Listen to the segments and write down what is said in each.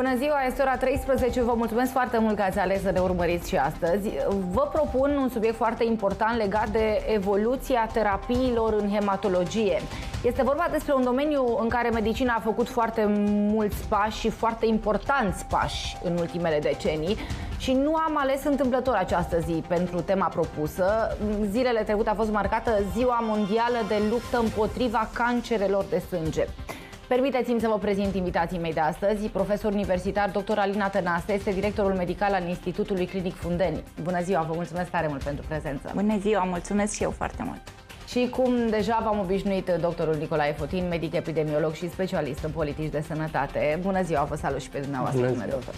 Bună ziua, este ora 13. Vă mulțumesc foarte mult că ați ales să ne urmăriți și astăzi. Vă propun un subiect foarte important legat de evoluția terapiilor în hematologie. Este vorba despre un domeniu în care medicina a făcut foarte mulți pași și foarte importanți pași în ultimele decenii și nu am ales întâmplător această zi pentru tema propusă. Zilele trecute a fost marcată Ziua Mondială de Luptă împotriva Cancerelor de Sânge. Permiteți-mi să vă prezint invitații mei de astăzi. Profesor universitar dr. Alina Tănase este directorul medical al Institutului Clinic Fundeni. Bună ziua, vă mulțumesc tare mult pentru prezență. Bună ziua, mulțumesc și eu foarte mult. Și cum deja v-am obișnuit, doctorul Nicolae Fotin, medic epidemiolog și specialist în politici de sănătate. Bună ziua, vă salut și pe dumneavoastră, Bună ziua. doctor.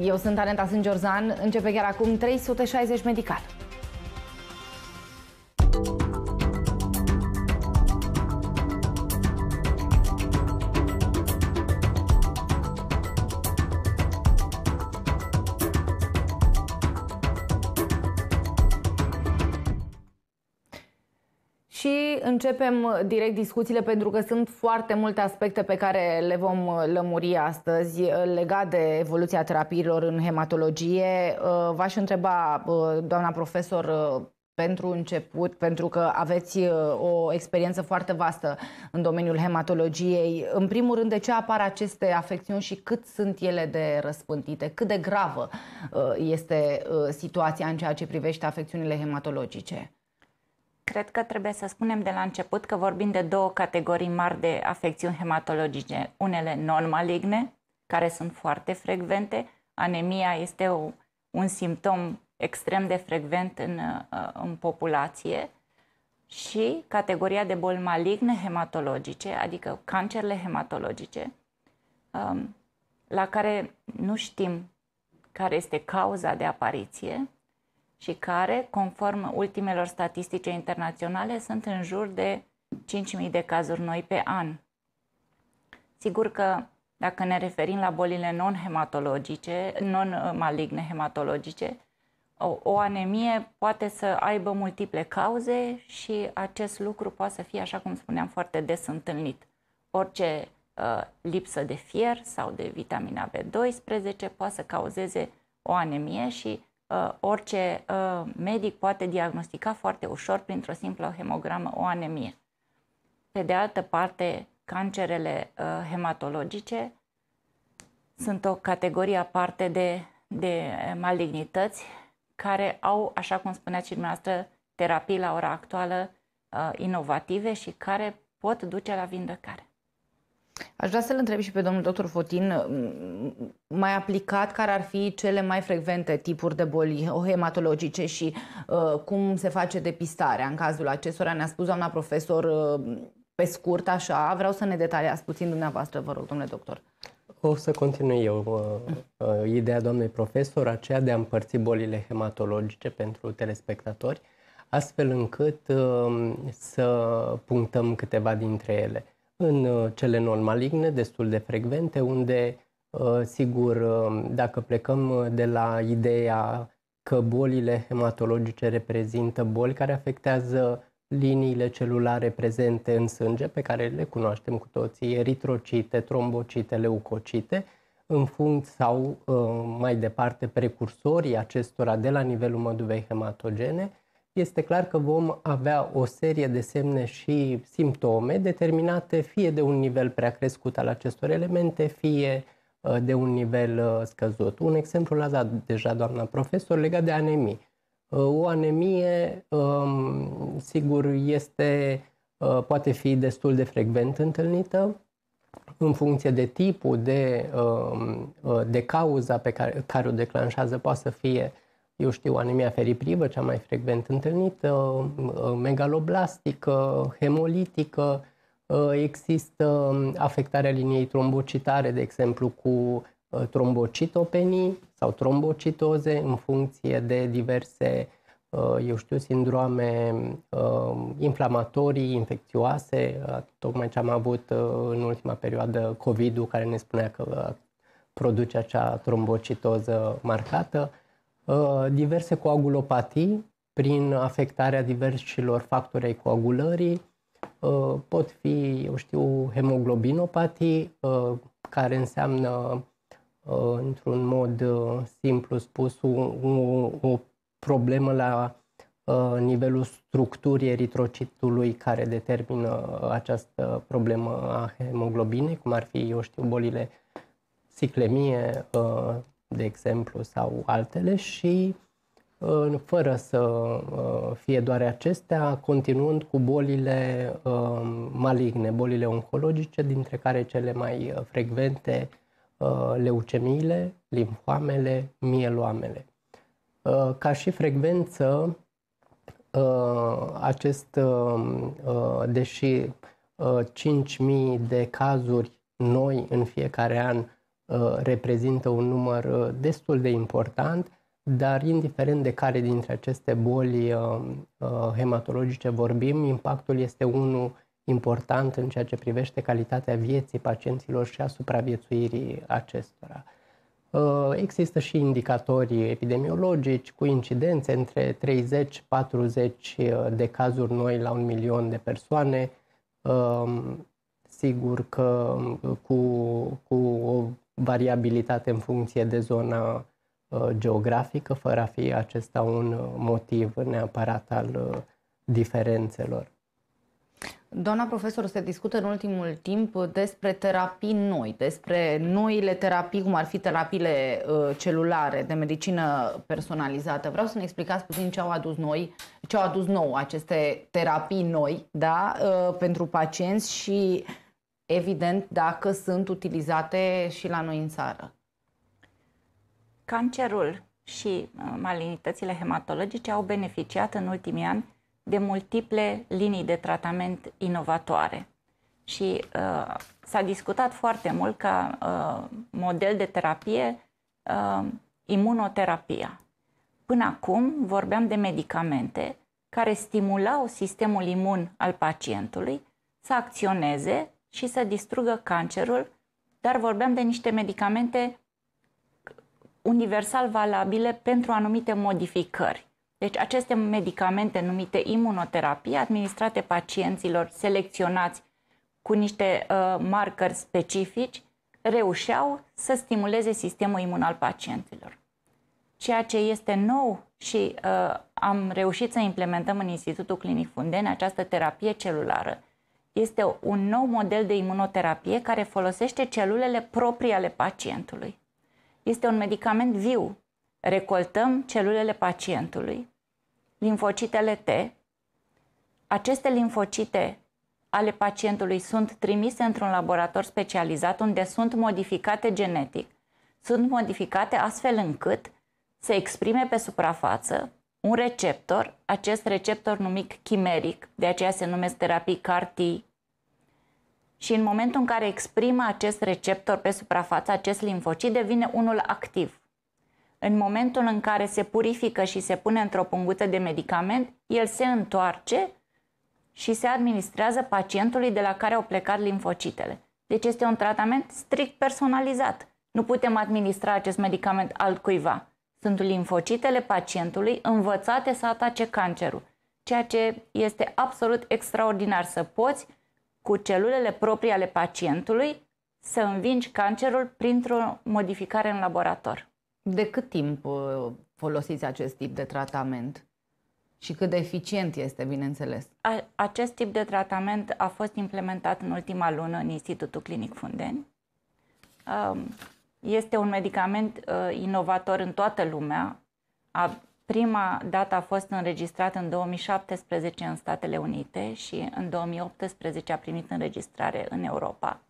Eu sunt Anenta Sângiorzan, începe chiar acum 360 Medical. începem uh, direct discuțiile pentru că sunt foarte multe aspecte pe care le vom uh, lămuri astăzi uh, legat de evoluția terapiilor în hematologie. V-aș întreba, doamna profesor, pentru început, pentru că aveți o experiență foarte vastă în domeniul hematologiei. În primul rând, de ce apar aceste afecțiuni și cât sunt ele de răspândite? Cât de gravă este situația în ceea ce privește afecțiunile hematologice? Cred că trebuie să spunem de la început că vorbim de două categorii mari de afecțiuni hematologice, unele non-maligne, care sunt foarte frecvente. Anemia este o, un simptom extrem de frecvent în, uh, în populație și categoria de boli maligne hematologice, adică cancerele hematologice, um, la care nu știm care este cauza de apariție, și care, conform ultimelor statistice internaționale, sunt în jur de 5.000 de cazuri noi pe an. Sigur că dacă ne referim la bolile non-hematologice, non-maligne hematologice, o, o anemie poate să aibă multiple cauze și acest lucru poate să fie, așa cum spuneam, foarte des întâlnit. Orice uh, lipsă de fier sau de vitamina B12 poate să cauzeze o anemie și Uh, orice uh, medic poate diagnostica foarte ușor printr-o simplă hemogramă o anemie. Pe de altă parte, cancerele uh, hematologice sunt o categorie aparte de, de malignități care au, așa cum spuneați și dumneavoastră, terapii la ora actuală inovative și care pot duce la vindecare. Aș vrea să-l întreb și pe domnul doctor Fotin, mai aplicat, care ar fi cele mai frecvente tipuri de boli hematologice și uh, cum se face depistarea în cazul acestora? Ne-a spus doamna profesor uh, pe scurt, așa. Vreau să ne detaliați puțin dumneavoastră, vă rog, domnule doctor. O să continui eu. Uh, uh ideea doamnei profesor, aceea de a împărți bolile hematologice pentru telespectatori, astfel încât um, să punctăm câteva dintre ele în uh, cele non-maligne, destul de frecvente, unde, uh, sigur, uh, dacă plecăm de la ideea că bolile hematologice reprezintă boli care afectează liniile celulare prezente în sânge, pe care le cunoaștem cu toții, eritrocite, trombocite, leucocite, în funcție sau mai departe precursorii acestora de la nivelul măduvei hematogene, este clar că vom avea o serie de semne și simptome determinate fie de un nivel prea crescut al acestor elemente, fie uh, de un nivel uh, scăzut. Un exemplu l-a dat deja doamna profesor legat de anemie. Uh, o anemie, um, sigur, este, poate fi destul de frecvent întâlnită în funcție de tipul de, um, de cauza pe care, care o declanșează, poate să fie eu știu, anemia feriprivă, cea mai frecvent întâlnită, uh, megaloblastică, hemolitică, uh, există um, afectarea liniei trombocitare, de exemplu, cu uh, trombocitopenii sau trombocitoze în funcție de diverse, eu știu, sindrome inflamatorii, infecțioase. Tocmai ce am avut în ultima perioadă COVID-ul, care ne spunea că produce acea trombocitoză marcată Uh, diverse coagulopatii prin afectarea diversilor factori ai coagulării, uh, pot fi, eu știu, hemoglobinopatii, uh, care înseamnă, într-un mod simplu spus, o, o problemă la nivelul structurii eritrocitului care determină această problemă a hemoglobinei, cum ar fi, eu știu, bolile ciclemie, de exemplu, sau altele și fără să uh, fie doar acestea, continuând cu bolile uh, maligne, bolile oncologice, dintre care cele mai uh, frecvente leucemiile, limfoamele, mieloamele. Ca și frecvență, acest, deși 5.000 de cazuri noi în fiecare an Uh, reprezintă un număr uh, destul de important, dar indiferent de care dintre aceste boli uh, hematologice vorbim, impactul este unul important în ceea ce privește calitatea vieții pacienților și a supraviețuirii acestora. Există și indicatori epidemiologici cu incidențe între 30-40 de cazuri noi la un milion de persoane, um, sigur că cu, cu o variabilitate în funcție de zona uh, geografică, fără a fi acesta un uh, motiv neapărat al uh, diferențelor. Doamna profesor, se discută în ultimul timp despre terapii noi, despre noile terapii, cum ar fi terapiile celulare de medicină personalizată. Vreau să ne explicați puțin ce au adus noi, ce au adus nou aceste terapii noi, da, pentru pacienți și uh, evident dacă sunt utilizate și la noi în țară. Cancerul și uh, malignitățile hematologice au beneficiat în ultimii ani de multiple linii de tratament inovatoare. Și uh, s-a discutat foarte mult ca uh, model de terapie uh, imunoterapia. Până acum vorbeam de medicamente care stimulau sistemul imun al pacientului să acționeze și să distrugă cancerul, dar vorbeam de niște medicamente universal valabile pentru anumite modificări. Deci aceste medicamente numite imunoterapie, administrate pacienților selecționați cu niște uh, markeri specifici, reușeau să stimuleze sistemul imun al pacienților. Ceea ce este nou și uh, am reușit să implementăm în Institutul Clinic Funden această terapie celulară, este un nou model de imunoterapie care folosește celulele proprii ale pacientului. Este un medicament viu. Recoltăm celulele pacientului, limfocitele T. Aceste limfocite ale pacientului sunt trimise într-un laborator specializat unde sunt modificate genetic. Sunt modificate astfel încât să exprime pe suprafață un receptor, acest receptor numit chimeric, de aceea se numesc terapii CAR-T, și în momentul în care exprimă acest receptor pe suprafață, acest linfocit devine unul activ. În momentul în care se purifică și se pune într-o punguță de medicament, el se întoarce și se administrează pacientului de la care au plecat linfocitele. Deci este un tratament strict personalizat. Nu putem administra acest medicament altcuiva sunt limfocitele pacientului învățate să atace cancerul, ceea ce este absolut extraordinar să poți cu celulele proprii ale pacientului să învingi cancerul printr-o modificare în laborator. De cât timp uh, folosiți acest tip de tratament? Și cât de eficient este, bineînțeles. A, acest tip de tratament a fost implementat în ultima lună în Institutul Clinic Fundeni. Um, este un medicament uh, inovator în toată lumea. A, prima dată a fost înregistrat în 2017 în Statele Unite și în 2018 a primit înregistrare în Europa.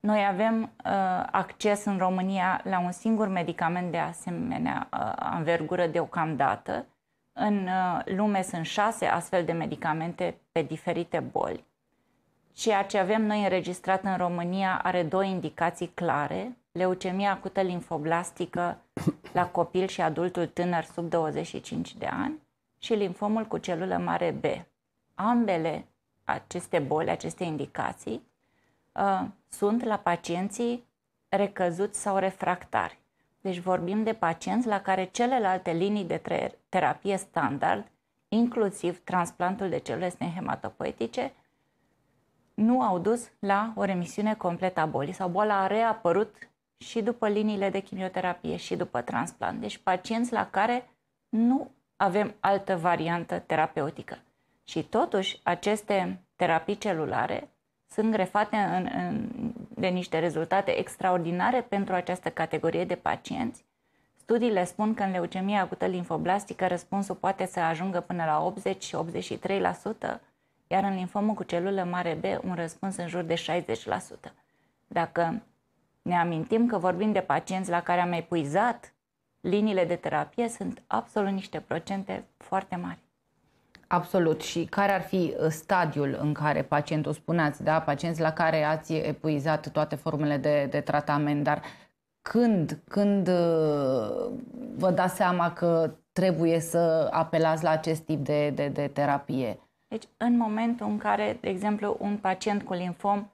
Noi avem uh, acces în România la un singur medicament de asemenea uh, învergură deocamdată. În uh, lume sunt șase astfel de medicamente pe diferite boli. Ceea ce avem noi înregistrat în România are două indicații clare leucemia acută linfoblastică la copil și adultul tânăr sub 25 de ani și linfomul cu celulă mare B. Ambele aceste boli, aceste indicații, uh, sunt la pacienții recăzuți sau refractari. Deci vorbim de pacienți la care celelalte linii de terapie standard, inclusiv transplantul de celule stemhematopoetice, nu au dus la o remisiune completă a bolii sau boala a reapărut și după liniile de chimioterapie și după transplant. Deci pacienți la care nu avem altă variantă terapeutică. Și totuși, aceste terapii celulare sunt grefate în, în, de niște rezultate extraordinare pentru această categorie de pacienți. Studiile spun că în leucemia acută linfoblastică răspunsul poate să ajungă până la 80 și 83%, iar în linfomul cu celulă mare B un răspuns în jur de 60%. Dacă ne amintim că vorbim de pacienți la care am epuizat liniile de terapie, sunt absolut niște procente foarte mari. Absolut. Și care ar fi uh, stadiul în care pacientul, spuneați, da, pacienți la care ați epuizat toate formele de, de tratament, dar când, când uh, vă dați seama că trebuie să apelați la acest tip de, de, de terapie? Deci, în momentul în care, de exemplu, un pacient cu linfom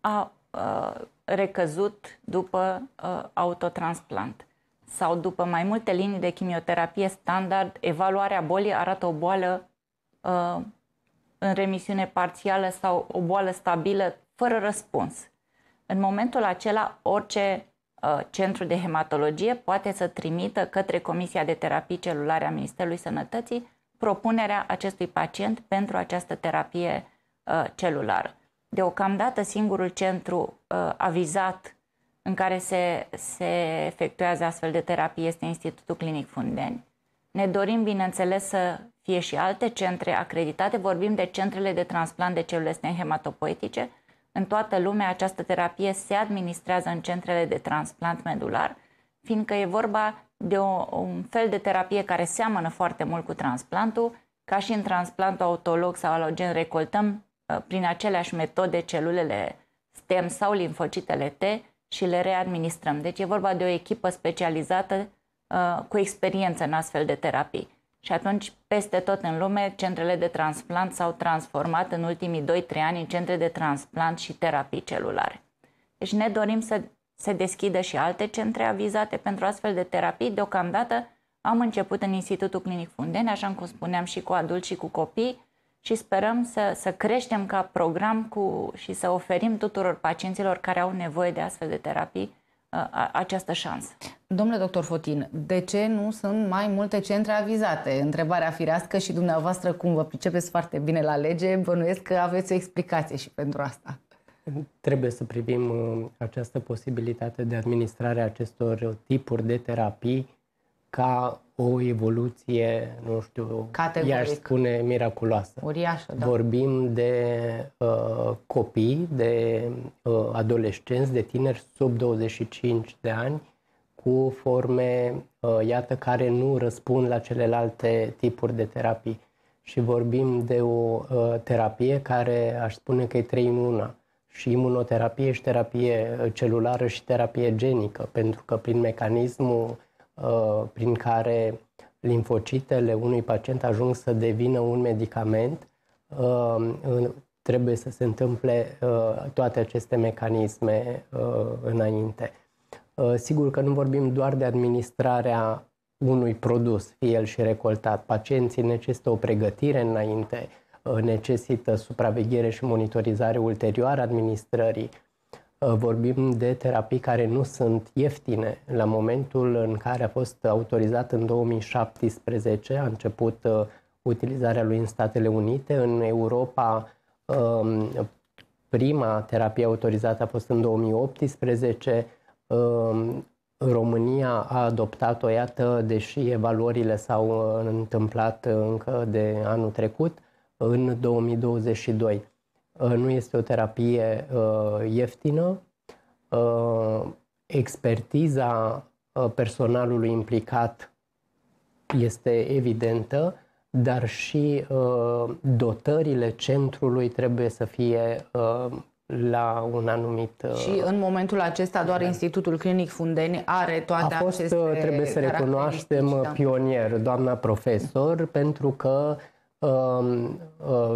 a, a uh, recăzut după uh, autotransplant sau după mai multe linii de chimioterapie standard, evaluarea bolii arată o boală uh, în remisiune parțială sau o boală stabilă fără răspuns. În momentul acela, orice uh, centru de hematologie poate să trimită către Comisia de Terapii Celulare a Ministerului Sănătății propunerea acestui pacient pentru această terapie uh, celulară. Deocamdată singurul centru uh, avizat în care se, se efectuează astfel de terapie este Institutul Clinic Fundeni. Ne dorim, bineînțeles, să fie și alte centre acreditate. Vorbim de centrele de transplant de celule stem hematopoetice. În toată lumea această terapie se administrează în centrele de transplant medular, fiindcă e vorba de o, un fel de terapie care seamănă foarte mult cu transplantul. Ca și în transplantul autolog sau alogen, recoltăm Uh, prin aceleași metode celulele stem sau linfocitele T și le readministrăm. Deci e vorba de o echipă specializată uh, cu experiență în astfel de terapii. Și atunci, peste tot în lume, centrele de transplant s-au transformat în ultimii 2-3 ani în centre de transplant și terapii celulare. Deci ne dorim să se deschidă și alte centre avizate pentru astfel de terapii. Deocamdată am început în Institutul Clinic Fundeni, așa cum spuneam, și cu adulți și cu copii, și sperăm să, să creștem ca program cu, și să oferim tuturor pacienților care au nevoie de astfel de terapii uh, această șansă. Domnule doctor Fotin, de ce nu sunt mai multe centre avizate? Întrebarea firească și dumneavoastră, cum vă pricepeți foarte bine la lege, bănuiesc că aveți o explicație și pentru asta. Trebuie să privim uh, această posibilitate de administrare acestor tipuri de terapii ca o evoluție, nu știu, Categoric. i-aș spune miraculoasă. Uriașă, da. Vorbim de uh, copii, de uh, adolescenți, de tineri sub 25 de ani cu forme, uh, iată, care nu răspund la celelalte tipuri de terapii. Și vorbim de o uh, terapie care aș spune că e 3 în 1 și imunoterapie și terapie uh, celulară și terapie genică, pentru că prin mecanismul Uh, prin care limfocitele unui pacient ajung să devină un medicament, uh, trebuie să se întâmple uh, toate aceste mecanisme înainte. Sigur că nu vorbim doar de administrarea unui produs, fie el și recoltat. Pacienții necesită o pregătire înainte, necesită supraveghere și monitorizare ulterioară administrării, Uh, vorbim de terapii care nu sunt ieftine. La momentul în care a fost autorizat în 2017, a început uh, utilizarea lui în Statele Unite, în Europa um, prima terapie autorizată a fost în 2018, um, România a adoptat-o, iată, deși evaluările s-au uh, întâmplat încă de anul trecut, în 2022. Uh, nu este o terapie uh, ieftină. Uh, expertiza personalului implicat este evidentă, dar și dotările centrului trebuie să fie la un anumit... Și în momentul acesta doar da. Institutul Clinic Fundeni are toate A fost, aceste trebuie să recunoaștem, da. pionier, doamna profesor, pentru că uh, Ă,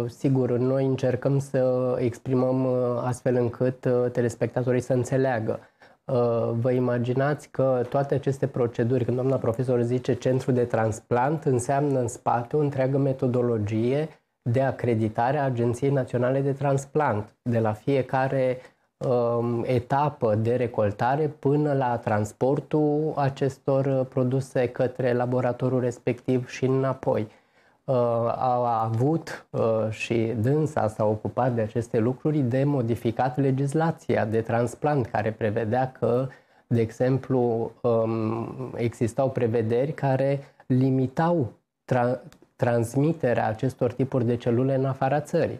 sigur, noi încercăm să exprimăm ă, astfel încât ă, telespectatorii să înțeleagă. Vă imaginați că toate aceste proceduri, când doamna profesor zice centru de transplant, înseamnă în spate o întreagă metodologie de acreditare a Agenției Naționale de Transplant, de la fiecare etapă de recoltare până la transportul acestor produse către laboratorul respectiv și înapoi. Uh, a avut uh, și dânsa s-a ocupat de aceste lucruri de modificat legislația de transplant care prevedea că, de exemplu, um, existau prevederi care limitau tra- transmiterea acestor tipuri de celule în afara țării.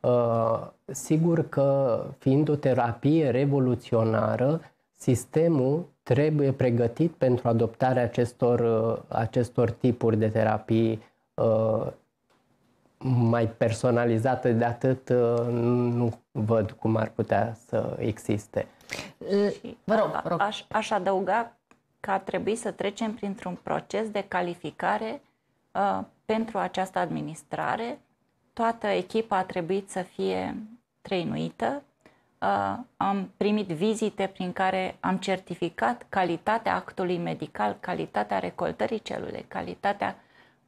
Uh, sigur că, fiind o terapie revoluționară, sistemul trebuie pregătit pentru adoptarea acestor, acestor tipuri de terapii Uh, mai personalizată de atât uh, nu văd cum ar putea să existe. Uh, vă rog, vă rog. Aș, aș adăuga că ar trebui să trecem printr-un proces de calificare uh, pentru această administrare. Toată echipa a trebuit să fie trăinuită. Uh, am primit vizite prin care am certificat calitatea actului medical, calitatea recoltării celulei, calitatea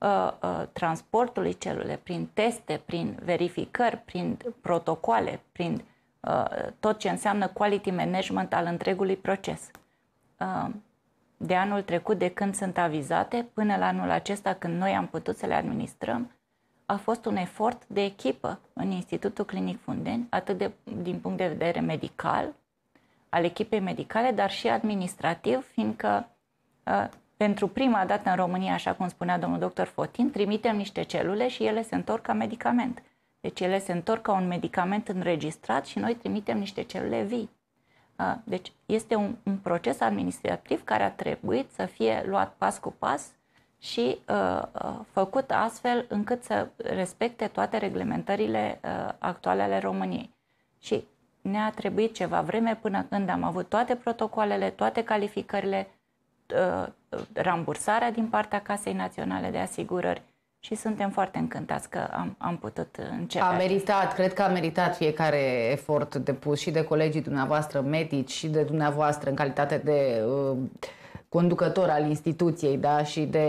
Uh, uh, transportului celule, prin teste, prin verificări, prin protocoale, prin uh, tot ce înseamnă quality management al întregului proces. De anul trecut, de când sunt avizate, până la anul acesta, când noi am putut să le administrăm, a fost un efort de echipă în Institutul Clinic Fundeni, atât de, din punct de vedere medical, al echipei medicale, dar și administrativ, fiindcă pentru prima dată în România, așa cum spunea domnul doctor Fotin, trimitem niște celule și ele se întorc ca medicament. Deci ele se întorc ca un medicament înregistrat și noi trimitem niște celule vii. Deci este un, un proces administrativ care a trebuit să fie luat pas cu pas și uh, făcut astfel încât să respecte toate reglementările uh, actuale ale României. Și ne-a trebuit ceva vreme până când am avut toate protocoalele, toate calificările, Uh, rambursarea din partea Casei Naționale de Asigurări și suntem foarte încântați că am, am putut începe. A meritat, cred că a meritat fiecare efort depus și de colegii dumneavoastră medici și de dumneavoastră în calitate de uh, conducător al instituției da? și de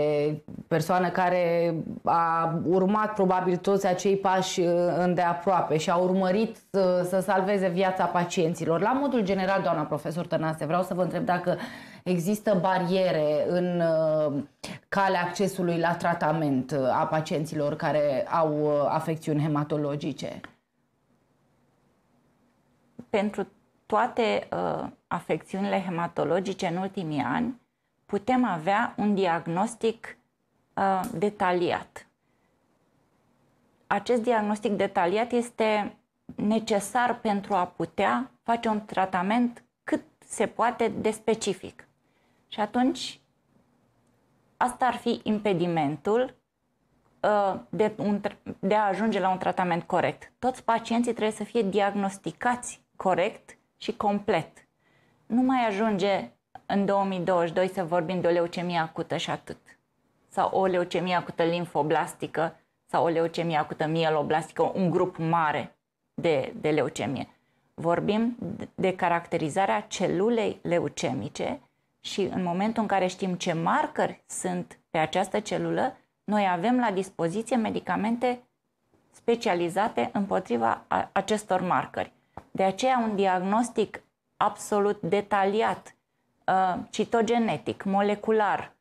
persoană care a urmat probabil toți acei pași uh, îndeaproape și a urmărit să, uh, să salveze viața pacienților. La modul general, doamna profesor Tănase, vreau să vă întreb dacă există bariere în uh, calea accesului la tratament uh, a pacienților care au uh, afecțiuni hematologice? Pentru toate uh, afecțiunile hematologice în ultimii ani, putem avea un diagnostic uh, detaliat. Acest diagnostic detaliat este necesar pentru a putea face un tratament cât se poate de specific. Și atunci, asta ar fi impedimentul ă, de, un, de a ajunge la un tratament corect. Toți pacienții trebuie să fie diagnosticați corect și complet. Nu mai ajunge în 2022 să vorbim de o leucemie acută și atât. Sau o leucemie acută linfoblastică sau o leucemie acută mieloblastică, un grup mare de, de leucemie. Vorbim de caracterizarea celulei leucemice și în momentul în care știm ce marcări sunt pe această celulă, noi avem la dispoziție medicamente specializate împotriva acestor marcări. De aceea un diagnostic absolut detaliat, ă, citogenetic, molecular,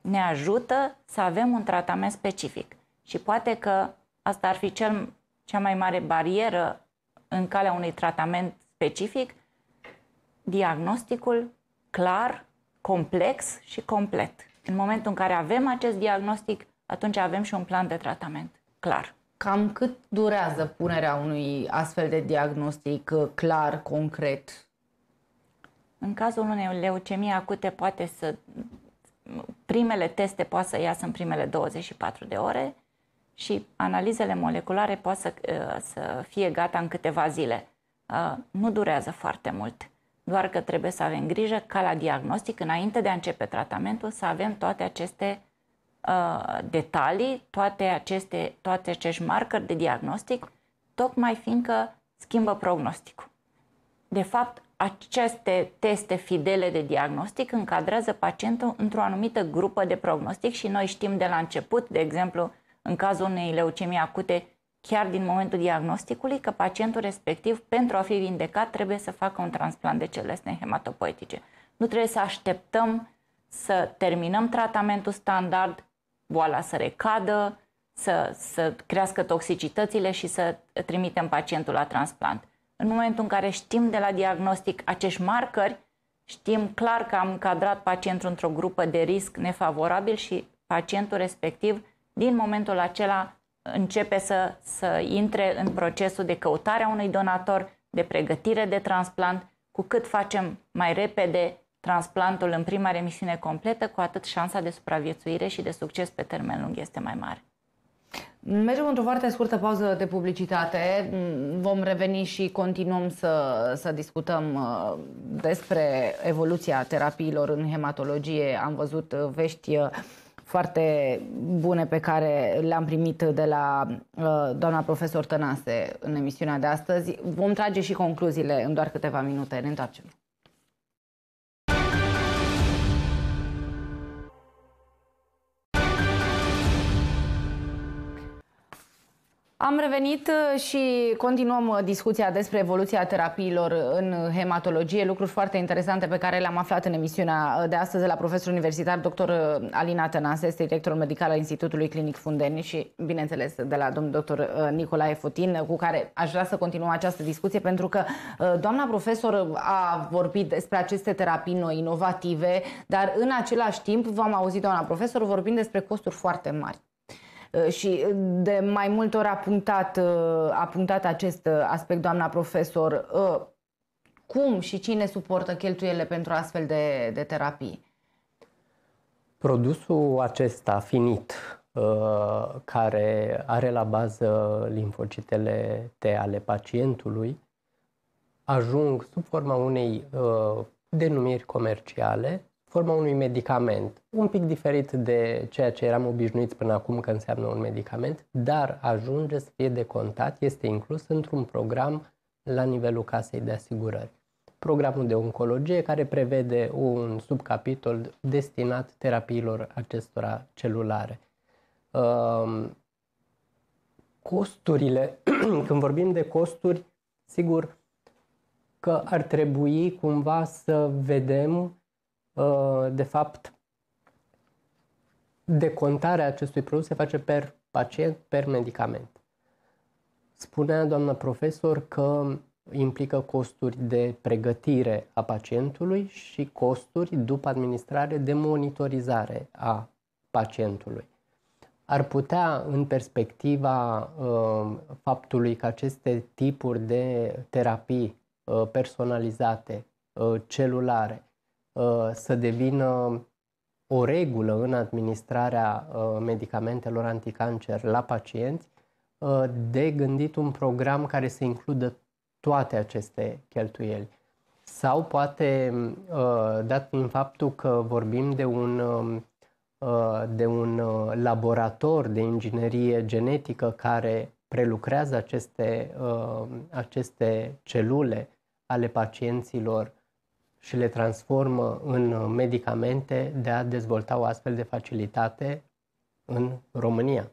ne ajută să avem un tratament specific. Și poate că asta ar fi cel, cea mai mare barieră în calea unui tratament specific, diagnosticul clar, complex și complet. În momentul în care avem acest diagnostic, atunci avem și un plan de tratament clar. Cam cât durează punerea unui astfel de diagnostic uh, clar, concret? În cazul unei leucemie acute poate să primele teste poate să iasă în primele 24 de ore și analizele moleculare poate să, uh, să fie gata în câteva zile. Uh, nu durează foarte mult doar că trebuie să avem grijă ca la diagnostic, înainte de a începe tratamentul, să avem toate aceste uh, detalii, toate, aceste, toate acești marcări de diagnostic, tocmai fiindcă schimbă prognosticul. De fapt, aceste teste fidele de diagnostic încadrează pacientul într-o anumită grupă de prognostic și noi știm de la început, de exemplu, în cazul unei leucemii acute, chiar din momentul diagnosticului că pacientul respectiv, pentru a fi vindecat, trebuie să facă un transplant de celesne hematopoetice. Nu trebuie să așteptăm să terminăm tratamentul standard, boala să recadă, să, să crească toxicitățile și să trimitem pacientul la transplant. În momentul în care știm de la diagnostic acești marcări, știm clar că am încadrat pacientul într-o grupă de risc nefavorabil și pacientul respectiv, din momentul acela, începe să, să intre în procesul de căutare a unui donator, de pregătire de transplant. Cu cât facem mai repede transplantul în prima remisiune completă, cu atât șansa de supraviețuire și de succes pe termen lung este mai mare. Mergem într-o foarte scurtă pauză de publicitate. Vom reveni și continuăm să, să discutăm uh, despre evoluția terapiilor în hematologie. Am văzut uh, vești uh, foarte bune pe care le-am primit de la uh, doamna profesor Tănase în emisiunea de astăzi. Vom trage și concluziile în doar câteva minute. Ne întoarcem. Am revenit uh, și continuăm uh, discuția despre evoluția terapiilor uh, în hematologie, lucruri foarte interesante pe care le-am aflat în emisiunea de astăzi la profesor universitar dr. Alina Tănase, este director medical al Institutului Clinic Fundeni și, bineînțeles, de la domnul dr. Nicolae Fotin, cu care aș vrea să continuăm această discuție, pentru că doamna profesor a vorbit despre aceste terapii noi, inovative, dar în același timp v-am auzit, doamna profesor, vorbind despre costuri foarte mari. Uh, și uh, de mai multe ori a punctat, uh, a punctat acest aspect doamna profesor. Cum și cine suportă cheltuielile pentru astfel de, de terapii? Produsul acesta finit, care are la bază limfocitele T ale pacientului, ajung sub forma unei denumiri comerciale forma unui medicament, un pic diferit de ceea ce eram obișnuiți până acum că înseamnă un medicament, dar ajunge să fie decontat, este inclus într-un program la nivelul casei de asigurări. Programul de oncologie care prevede un subcapitol destinat terapiilor acestora celulare. Ehm, costurile, când vorbim de costuri, sigur că ar trebui cumva să vedem Uh, de fapt, decontarea acestui produs se face per pacient, per medicament. Spunea doamna profesor că implică costuri de pregătire a pacientului și costuri după administrare de monitorizare a pacientului. Ar putea, în perspectiva uh, faptului că aceste tipuri de terapii uh, personalizate, uh, celulare, Uh, să devină o regulă în administrarea uh, medicamentelor anticancer la pacienți, uh, de gândit un program care să includă toate aceste cheltuieli. Sau poate, dat prin faptul că vorbim de un, um, de un laborator de inginerie genetică care prelucrează aceste, aceste celule ale pacienților și le transformă în medicamente de a dezvolta o astfel de facilitate în România,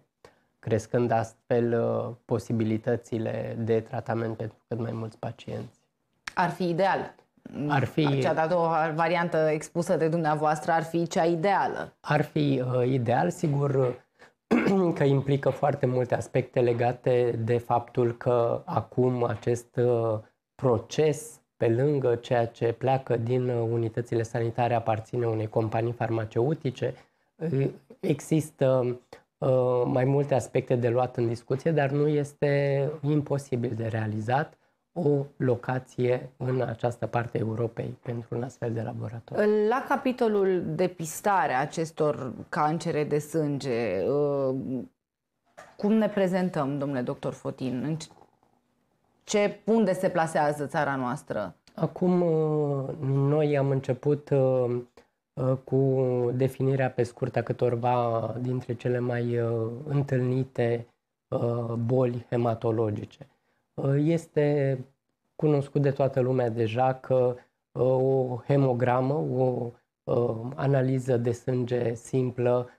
crescând astfel uh, posibilitățile de tratament pentru cât mai mulți pacienți. Ar fi ideal. Ar fi, cea de-a doua variantă expusă de dumneavoastră ar fi cea ideală. Ar fi uh, ideal, sigur că implică foarte multe aspecte legate de faptul că acum acest uh, proces pe lângă ceea ce pleacă din uh, unitățile sanitare, aparține unei companii farmaceutice. Există uh, mai multe aspecte de luat în discuție, dar nu este imposibil de realizat o locație în această parte a Europei pentru un astfel de laborator. La capitolul depistare acestor cancere de sânge, uh, cum ne prezentăm, domnule doctor Fotin? ce, unde se plasează țara noastră? Acum uh, noi am început uh, uh, cu definirea pe scurt a câtorva dintre cele mai întâlnite boli hematologice. Este cunoscut de toată lumea deja că o hemogramă, o analiză de sânge simplă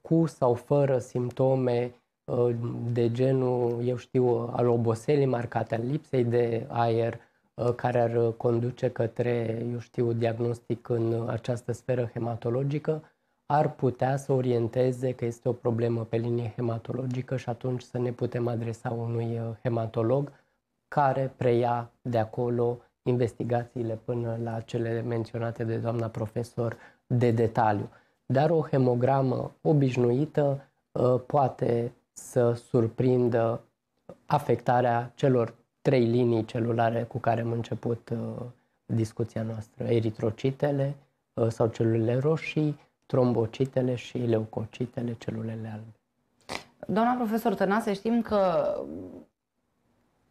cu sau fără simptome Uh, de genul, eu știu, al oboselii marcate, al lipsei de aer, uh, care ar conduce către, eu știu, diagnostic în această sferă hematologică, ar putea să orienteze că este o problemă pe linie hematologică și atunci să ne putem adresa unui uh, hematolog care preia de acolo investigațiile până la cele menționate de doamna profesor de detaliu. Dar o hemogramă obișnuită poate să surprindă afectarea celor trei linii celulare cu care am început uh, discuția noastră, eritrocitele uh, sau celulele roșii, trombocitele și leucocitele, celulele albe. Doamna profesor Tănase, știm că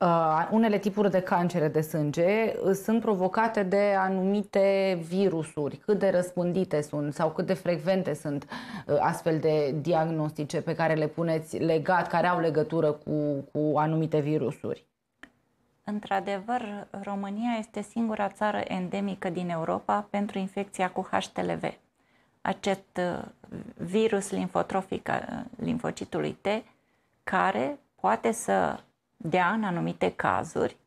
Uh, unele tipuri de cancere de sânge uh, sunt provocate de anumite virusuri, cât de răspândite sunt sau cât de frecvente sunt uh, astfel de diagnostice pe care le puneți legat, care au legătură cu, cu anumite virusuri. Într-adevăr, România este singura țară endemică din Europa pentru infecția cu HTLV. Acest uh, virus linfotrofic al uh, linfocitului T, care poate să dea în anumite cazuri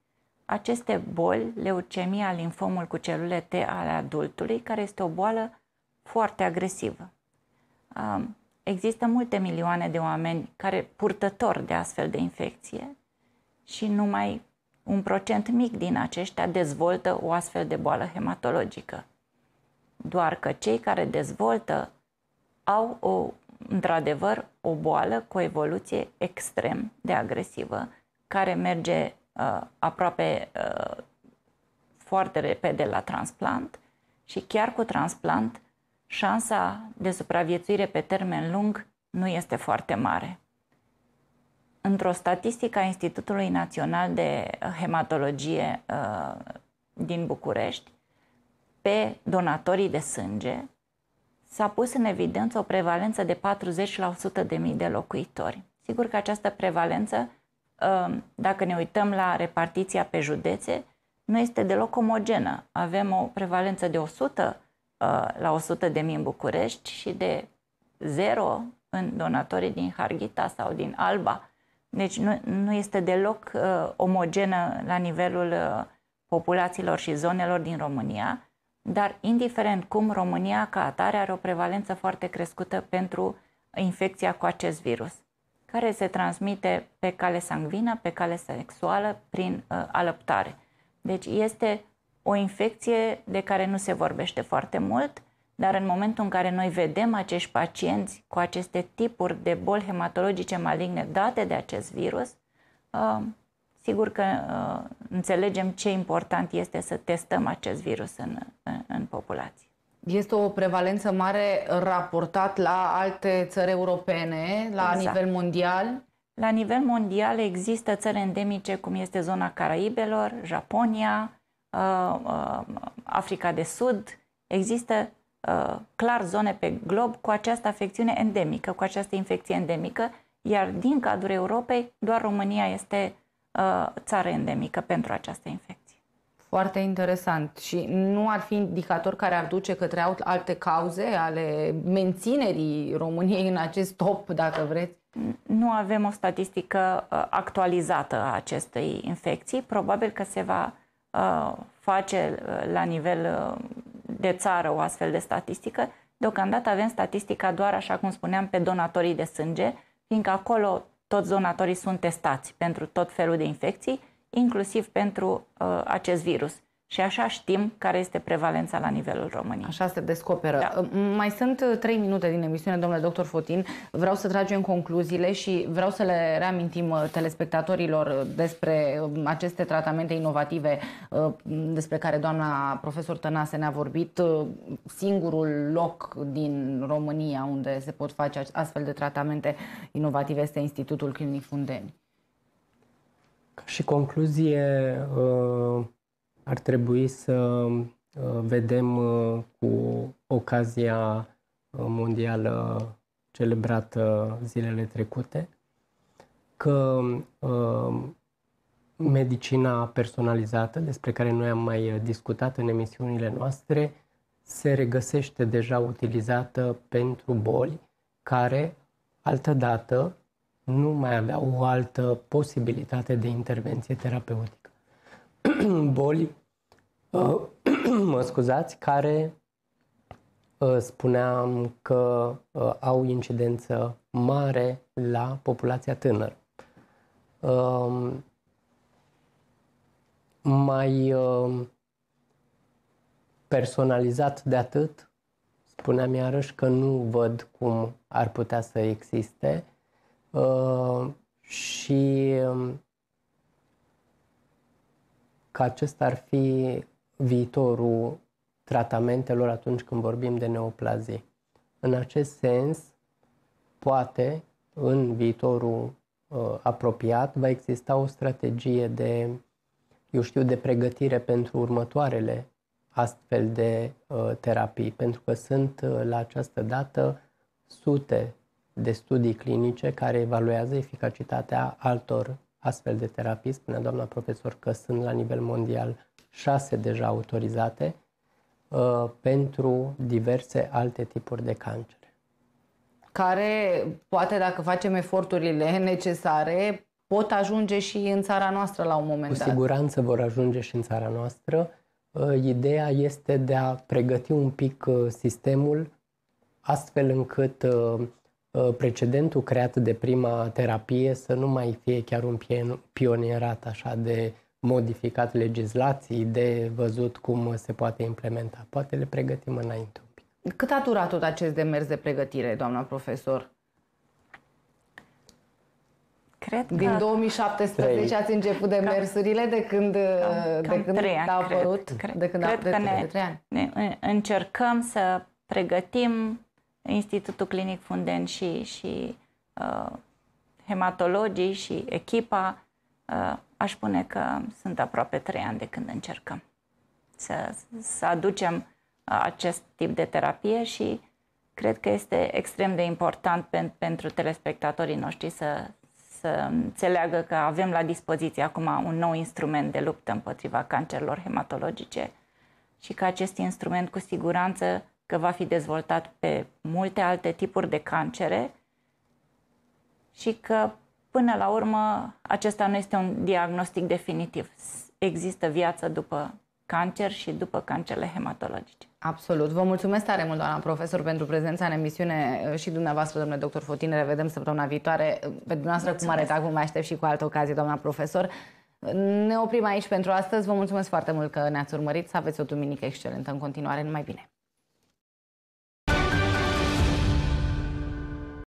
aceste boli, leucemia, linfomul cu celule T ale adultului, care este o boală foarte agresivă. Um, există multe milioane de oameni care purtători de astfel de infecție și numai un procent mic din aceștia dezvoltă o astfel de boală hematologică. Doar că cei care dezvoltă au o, într-adevăr o boală cu o evoluție extrem de agresivă care merge uh, aproape uh, foarte repede la transplant și chiar cu transplant șansa de supraviețuire pe termen lung nu este foarte mare. Într-o statistică a Institutului Național de Hematologie uh, din București, pe donatorii de sânge, s-a pus în evidență o prevalență de 40 la 100 de mii de locuitori. Sigur că această prevalență Ehm, dacă ne uităm la repartiția pe județe, nu este deloc omogenă. Avem o prevalență de 100 eh, la 100 de mii în București și de 0 în donatorii din Harghita sau din Alba. Deci nu, nu este deloc eh, omogenă la nivelul eh, populațiilor și zonelor din România, dar indiferent cum România ca atare are o prevalență foarte crescută pentru infecția cu acest virus care se transmite pe cale sanguină, pe cale sexuală, prin uh, alăptare. Deci este o infecție de care nu se vorbește foarte mult, dar în momentul în care noi vedem acești pacienți cu aceste tipuri de boli hematologice maligne date de acest virus, uh, sigur că uh, înțelegem ce important este să testăm acest virus în, în, în populație este o prevalență mare raportat la alte țări europene, la exact. nivel mondial? La nivel mondial există țări endemice cum este zona Caraibelor, Japonia, uh, uh, Africa de Sud. Există uh, clar zone pe glob cu această afecțiune endemică, cu această infecție endemică, iar din cadrul Europei doar România este țară endemică pentru această infecție. Foarte interesant. Și nu ar fi indicator care ar duce către alte cauze ale menținerii României în acest top, dacă vreți? Nu avem o statistică uh, actualizată a acestei infecții. Probabil că se va uh, face uh, la nivel de țară o astfel de statistică. Deocamdată avem statistica doar, așa cum spuneam, pe donatorii de sânge, fiindcă acolo toți donatorii sunt testați pentru tot felul de infecții inclusiv pentru uh, acest virus. Și așa știm care este prevalența la nivelul României. Așa se descoperă. Da. Uh, mai sunt uh, trei minute din emisiune, domnule doctor Fotin. Vreau să tragem concluziile și vreau să le reamintim uh, telespectatorilor despre aceste tratamente inovative despre care doamna profesor Tănase ne-a vorbit. Singurul loc din România unde se pot face astfel de tratamente inovative este Institutul Clinic Fundeni. Ca și concluzie, uh, ar trebui să uh, vedem uh, cu ocazia mondială celebrată zilele trecute că medicina personalizată, despre care noi am mai discutat în emisiunile noastre, se regăsește deja utilizată pentru boli care altădată nu mai avea o altă posibilitate de intervenție terapeutică. Boli, uh, mă scuzați, care uh, spuneam că uh, au incidență mare la populația tânără. Um, mai um, personalizat de atât, spuneam iarăși că nu văd cum ar putea să existe Uh, și um, că acesta ar fi viitorul tratamentelor atunci când vorbim de neoplazie. În acest sens, poate în viitorul uh, apropiat va exista o strategie de, eu știu, de pregătire pentru următoarele astfel de uh, terapii, pentru că sunt uh, la această dată sute de studii clinice care evaluează eficacitatea altor astfel de terapii. Spunea doamna profesor că sunt la nivel mondial șase deja autorizate uh, pentru diverse alte tipuri de cancer. Care, poate dacă facem eforturile necesare, pot ajunge și în țara noastră la un moment Cu dat. Cu siguranță vor ajunge și în țara noastră. Uh, ideea este de a pregăti un pic uh, sistemul astfel încât uh, Uh, precedentul creat de prima terapie să nu mai fie chiar un pionierat așa de modificat legislații, de văzut cum se poate implementa. Poate le pregătim înainte. Cât a durat tot acest demers de pregătire, doamna profesor? Cred că... Din 2017 3. ați început demersurile de când, cam, de când 3 ani, a apărut? Cred, cred, de când cred a, de, că de, ne, de 3 ani. ne încercăm să pregătim Institutul Clinic Funden și, și uh, hematologii și echipa, uh, aș spune că sunt aproape trei ani de când încercăm să, să aducem uh, acest tip de terapie și cred că este extrem de important pen, pentru telespectatorii noștri să, să înțeleagă că avem la dispoziție acum un nou instrument de luptă împotriva cancerilor hematologice și că acest instrument cu siguranță că va fi dezvoltat pe multe alte tipuri de cancere și că, până la urmă, acesta nu este un diagnostic definitiv. Există viață după cancer și după cancerele hematologice. Absolut. Vă mulțumesc tare mult, doamna profesor, pentru prezența în emisiune uh, și dumneavoastră, domnule doctor Fotin. Ne revedem săptămâna viitoare. Uh, pe dumneavoastră, cum cu mare drag, vă mai aștept și cu altă ocazie, doamna profesor. Uh, ne oprim aici pentru astăzi. Vă mulțumesc foarte mult că ne-ați urmărit. Să aveți o duminică excelentă în continuare. Numai bine!